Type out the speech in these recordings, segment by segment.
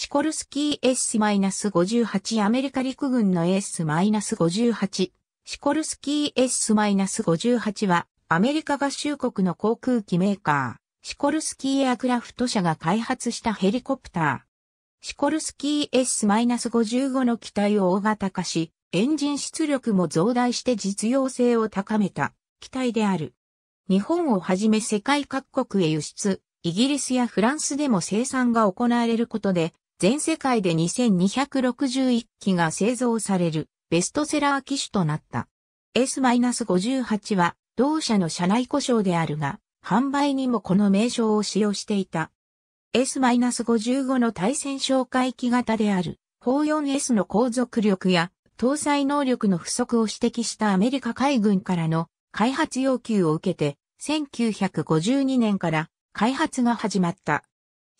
シコルスキー S-58 アメリカ陸軍の S-58。シコルスキー S-58 はアメリカ合衆国の航空機メーカー、シコルスキーエアクラフト社が開発したヘリコプター。シコルスキー S-55 の機体を大型化し、エンジン出力も増大して実用性を高めた機体である。日本をはじめ世界各国へ輸出、イギリスやフランスでも生産が行われることで、全世界で2261機が製造されるベストセラー機種となった。S-58 は同社の社内故障であるが、販売にもこの名称を使用していた。S-55 の対戦哨戒機型である、4 4S の航続力や搭載能力の不足を指摘したアメリカ海軍からの開発要求を受けて、1952年から開発が始まった。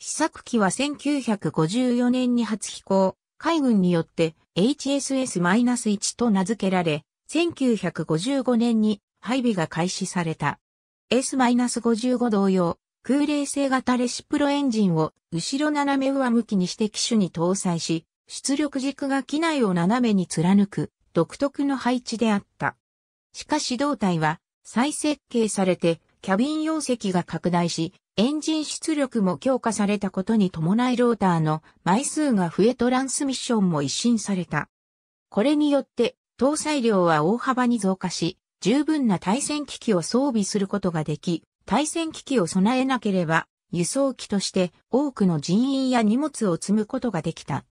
試作機は1954年に初飛行、海軍によって HSS-1 と名付けられ、1955年に配備が開始された。S-55 同様、空冷性型レシプロエンジンを後ろ斜め上向きにして機種に搭載し、出力軸が機内を斜めに貫く独特の配置であった。しかし胴体は再設計されてキャビン容積が拡大し、エンジン出力も強化されたことに伴いローターの枚数が増えトランスミッションも一新された。これによって搭載量は大幅に増加し、十分な対戦機器を装備することができ、対戦機器を備えなければ輸送機として多くの人員や荷物を積むことができた。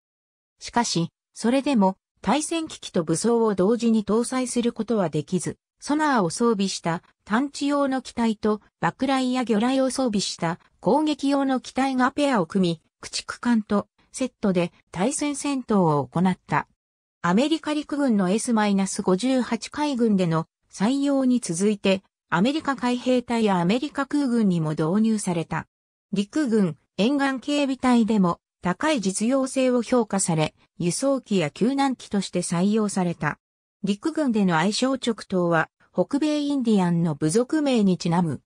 しかし、それでも対戦機器と武装を同時に搭載することはできず、ソナーを装備した探知用の機体と爆雷や魚雷を装備した攻撃用の機体がペアを組み、駆逐艦とセットで対戦戦闘を行った。アメリカ陸軍の S-58 海軍での採用に続いて、アメリカ海兵隊やアメリカ空軍にも導入された。陸軍、沿岸警備隊でも高い実用性を評価され、輸送機や救難機として採用された。陸軍での愛称直頭は、北米インディアンの部族名にちなむ。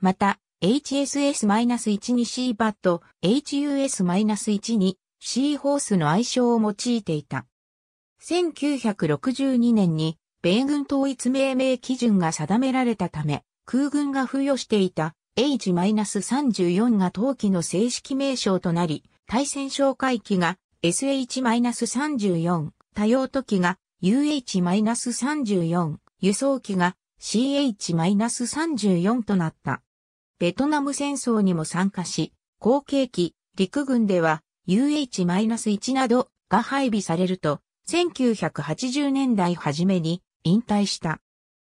また、HSS-12C バット、HUS-12C ホースの愛称を用いていた。1962年に、米軍統一命名基準が定められたため、空軍が付与していた H-34 が当器の正式名称となり、対戦哨戒機が SH-34、多用途機が UH-34 輸送機が CH-34 となった。ベトナム戦争にも参加し、後継機、陸軍では UH-1 などが配備されると、1980年代初めに引退した。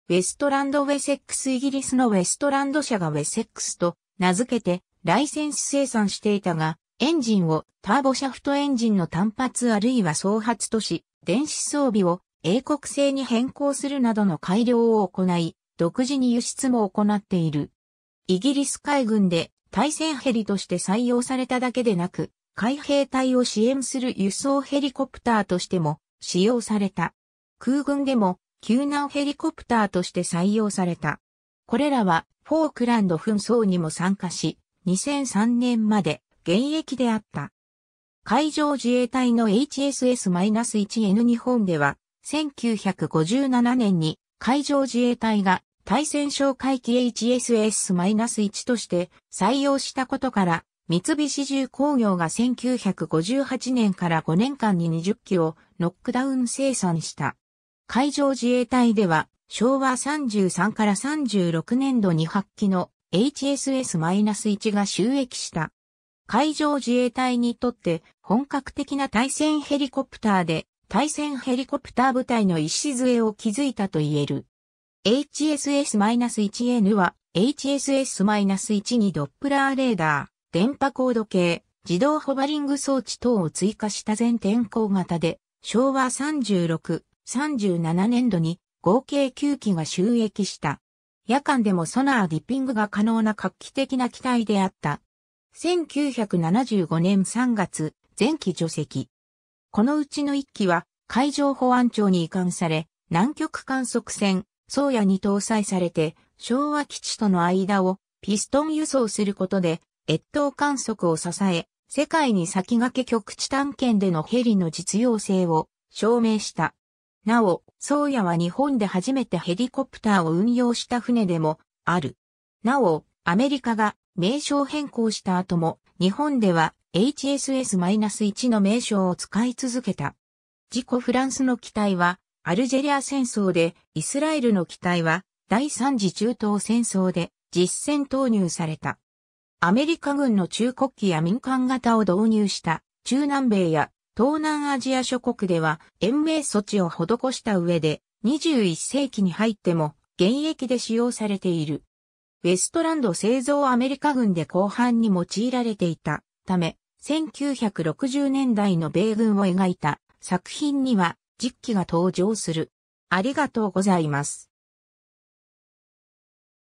ウェストランド・ウェセックスイギリスのウェストランド社がウェセックスと名付けてライセンス生産していたが、エンジンをターボシャフトエンジンの単発あるいは双発とし、電子装備を英国製に変更するなどの改良を行い、独自に輸出も行っている。イギリス海軍で対戦ヘリとして採用されただけでなく、海兵隊を支援する輸送ヘリコプターとしても使用された。空軍でも救難ヘリコプターとして採用された。これらはフォークランド紛争にも参加し、2003年まで現役であった。海上自衛隊の HSS-1N 日本では、1957年に海上自衛隊が対戦哨戒機 HSS-1 として採用したことから、三菱重工業が1958年から5年間に20機をノックダウン生産した。海上自衛隊では昭和33から36年度に発機の HSS-1 が収益した。海上自衛隊にとって本格的な対戦ヘリコプターで対戦ヘリコプター部隊の礎を築いたと言える。HSS-1N は HSS-1 にドップラーレーダー、電波高度計、自動ホバリング装置等を追加した全天候型で、昭和36、37年度に合計9機が収益した。夜間でもソナーディッピングが可能な画期的な機体であった。1975年3月、前期除籍。このうちの1機は海上保安庁に移管され、南極観測船、宗谷に搭載されて、昭和基地との間をピストン輸送することで、越冬観測を支え、世界に先駆け局地探検でのヘリの実用性を証明した。なお、宗谷は日本で初めてヘリコプターを運用した船でもある。なお、アメリカが名称変更した後も、日本では HSS-1 の名称を使い続けた。自己フランスの機体は、アルジェリア戦争で、イスラエルの機体は、第三次中東戦争で、実戦投入された。アメリカ軍の中国機や民間型を導入した、中南米や東南アジア諸国では、延命措置を施した上で、21世紀に入っても、現役で使用されている。ウェストランド製造アメリカ軍で後半に用いられていたため、1960年代の米軍を描いた作品には実機が登場する。ありがとうございます。